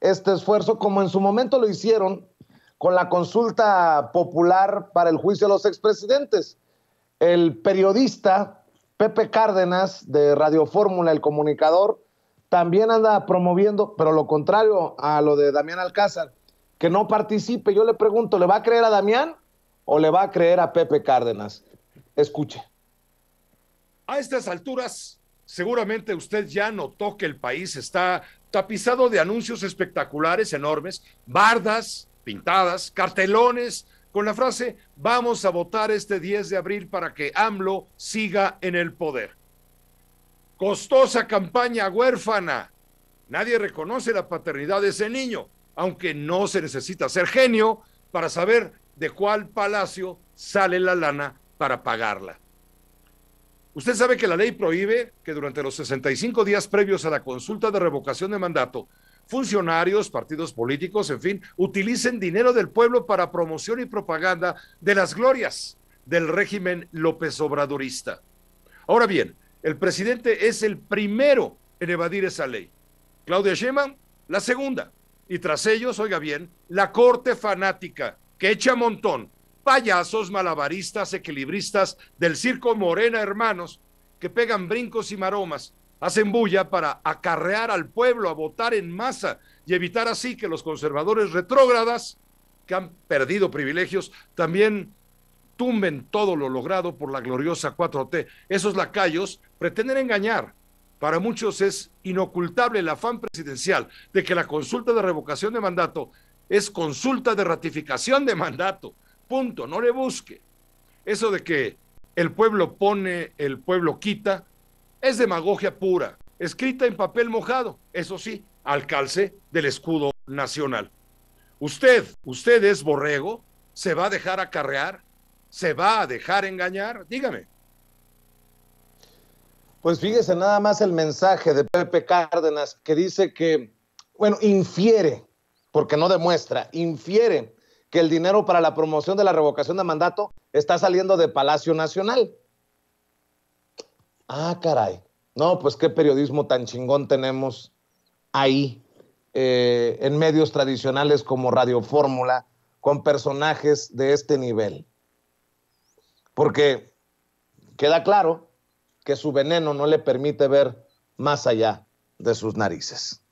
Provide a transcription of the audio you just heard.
este esfuerzo, como en su momento lo hicieron con la consulta popular para el juicio de los expresidentes. El periodista Pepe Cárdenas de Radio Fórmula, el comunicador, también anda promoviendo, pero lo contrario a lo de Damián Alcázar, que no participe. Yo le pregunto, ¿le va a creer a Damián o le va a creer a Pepe Cárdenas? Escuche. A estas alturas, seguramente usted ya notó que el país está tapizado de anuncios espectaculares enormes, bardas pintadas, cartelones con la frase vamos a votar este 10 de abril para que AMLO siga en el poder. Costosa campaña huérfana. Nadie reconoce la paternidad de ese niño, aunque no se necesita ser genio para saber de cuál palacio sale la lana para pagarla. Usted sabe que la ley prohíbe que durante los 65 días previos a la consulta de revocación de mandato, funcionarios, partidos políticos, en fin, utilicen dinero del pueblo para promoción y propaganda de las glorias del régimen López Obradorista. Ahora bien, el presidente es el primero en evadir esa ley. Claudia Sheinbaum, la segunda. Y tras ellos, oiga bien, la corte fanática que echa montón payasos, malabaristas, equilibristas del circo Morena Hermanos que pegan brincos y maromas, hacen bulla para acarrear al pueblo a votar en masa y evitar así que los conservadores retrógradas, que han perdido privilegios, también tumben todo lo logrado por la gloriosa 4T. Esos lacayos pretenden engañar. Para muchos es inocultable el afán presidencial de que la consulta de revocación de mandato es consulta de ratificación de mandato Punto, no le busque. Eso de que el pueblo pone, el pueblo quita, es demagogia pura, escrita en papel mojado, eso sí, al del escudo nacional. Usted, usted es borrego, se va a dejar acarrear, se va a dejar engañar, dígame. Pues fíjese nada más el mensaje de Pepe Cárdenas que dice que, bueno, infiere, porque no demuestra, infiere que el dinero para la promoción de la revocación de mandato está saliendo de Palacio Nacional. Ah, caray. No, pues qué periodismo tan chingón tenemos ahí, eh, en medios tradicionales como Radio Fórmula, con personajes de este nivel. Porque queda claro que su veneno no le permite ver más allá de sus narices.